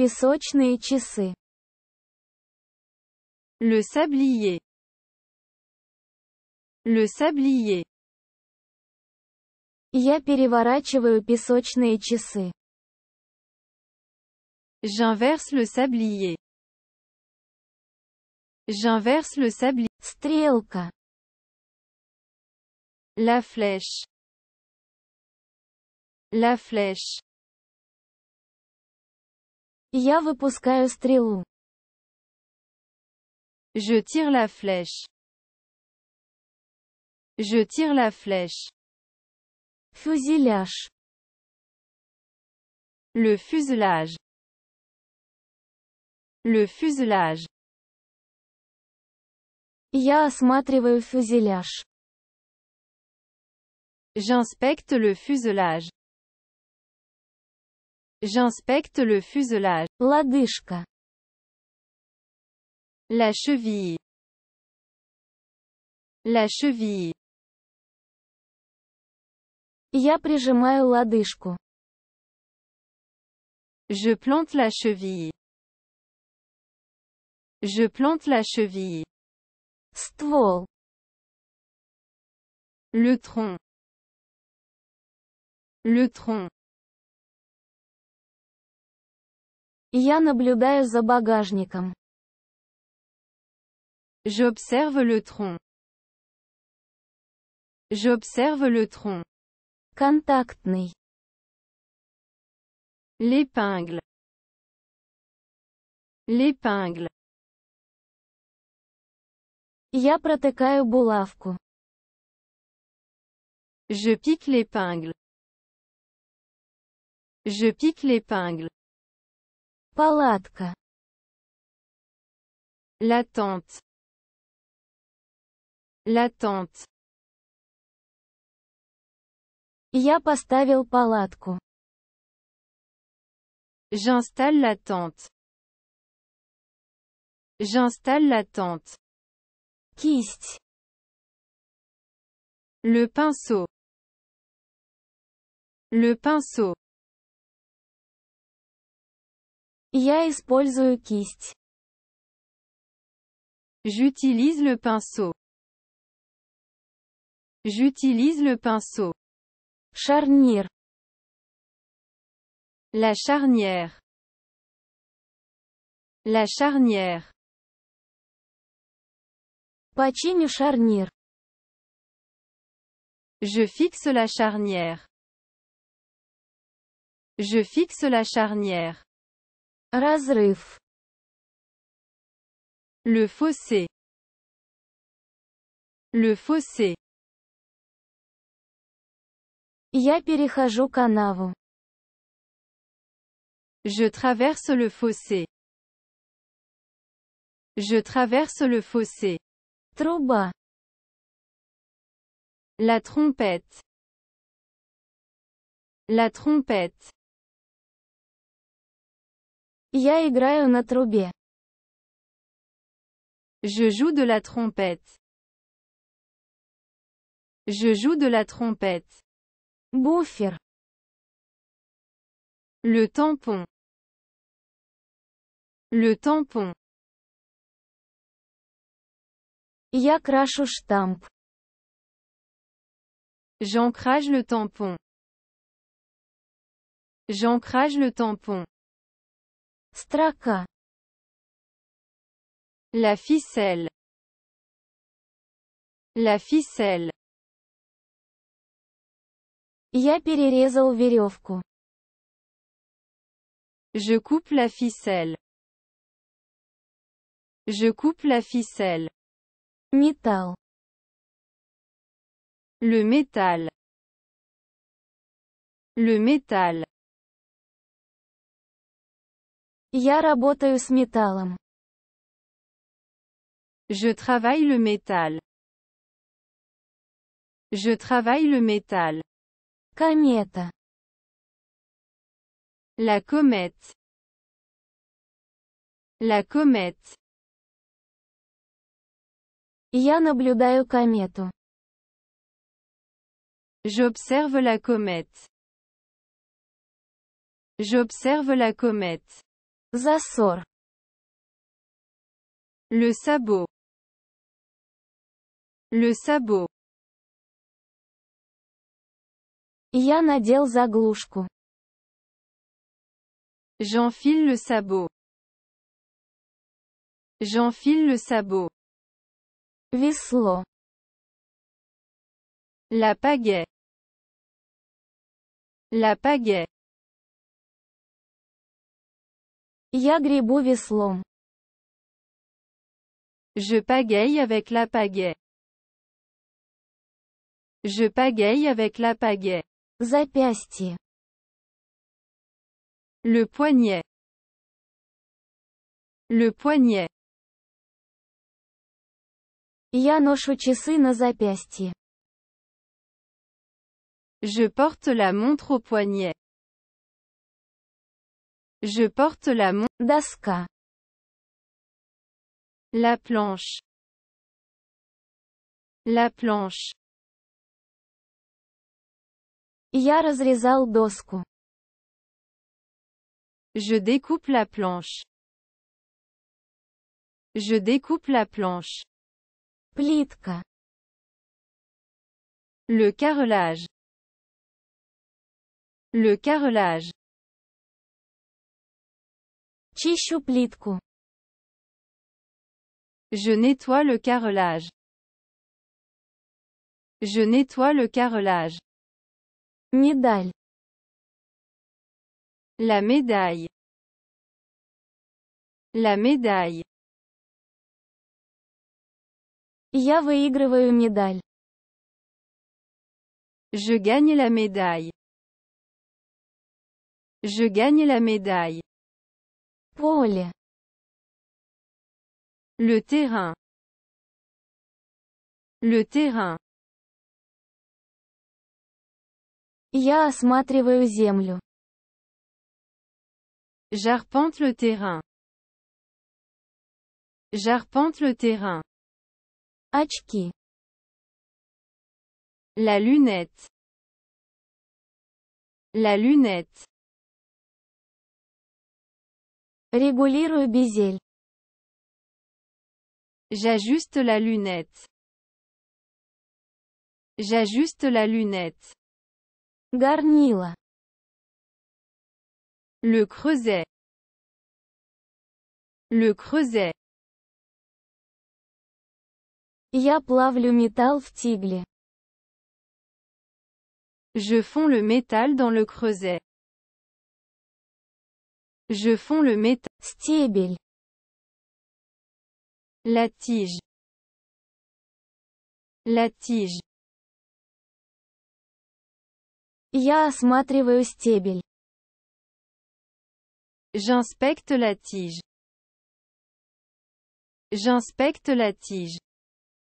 Песочные часы. Le sablier. Le sablier. Я переворачиваю песочные часы. J'inverse le sablier. J'inverse le sablier. Стрелка. La flèche. La flèche. Я выпускаю стрелу. Je tire la flèche. Je tire la flèche. Fusilage. Le fuselage. Le fuselage. Я осматриваю фюзеляж. J'inspecte le fuselage. J'inspecte le fuselage. La cheville. La cheville. Я la лодыжку. Je plante la cheville. Je plante la cheville. Ствол. Le tronc. Le tronc. Я наблюдаю за багажником. J'observe le tronc. J'observe le tronc. Контактный. L'épingle. L'épingle. Я протыкаю булавку. Je pique l'épingle. Je pique l'épingle. Палатка. La tente. La tente. Я la палатку. J'installe la tente. J'installe la tente. Kist, Le pinceau. Le pinceau. J'utilise le pinceau. J'utilise le pinceau. Charnier. La charnière. La charnière. Починю charnier. Je fixe la charnière. Je fixe la charnière. Разрыв. Le fossé. Le fossé. Я перехожу канаву. Je traverse le fossé. Je traverse le fossé. Труба. La trompette. La trompette. Я играю Je joue de la trompette. Je joue de la trompette. bouffir Le tampon. Le tampon. Я stamp. J'encrage le tampon. J'encrage le tampon. Строка. La ficelle. La ficelle. Я перерезал веревку. Je coupe la ficelle. Je coupe la ficelle. Métal. Le métal. Le métal. Я работаю с металлом. Je travaille le métal. Je travaille le métal. La comète. La comète. Я наблюдаю комету. J'observe la comète. J'observe la comète. Засор. Le sabot. Le sabot. Я надел заглушку. J'enfile le sabot. J'enfile le sabot. Весло. La pagaie. La pagaie. Я Je pagaille avec la pagaie. Je pagaille avec la pagaie. Запястье. Le poignet. Le poignet. Я ношу на Je porte la montre au poignet. Je porte la mon... Daska. La planche. La planche. Я разрезал Je découpe la planche. Je découpe la planche. Plitka. Le carrelage. Le carrelage. Чищу Je nettoie le carrelage. Je nettoie le carrelage. Médaille. La médaille. La médaille. Я выигрываю медаль. Je gagne la médaille. Je gagne la médaille. Le terrain. Le terrain. Я осматриваю землю. J'arpente le terrain. J'arpente le terrain. Очки. La lunette. La lunette. Регулирую J'ajuste la lunette. J'ajuste la lunette. Garnila. Le creuset. Le creuset. Я le métal в Je fonds le métal dans le creuset. Je fonds le métal. Stiebel. La tige. La tige. Я осматриваю стебель. J'inspecte la tige. J'inspecte la tige.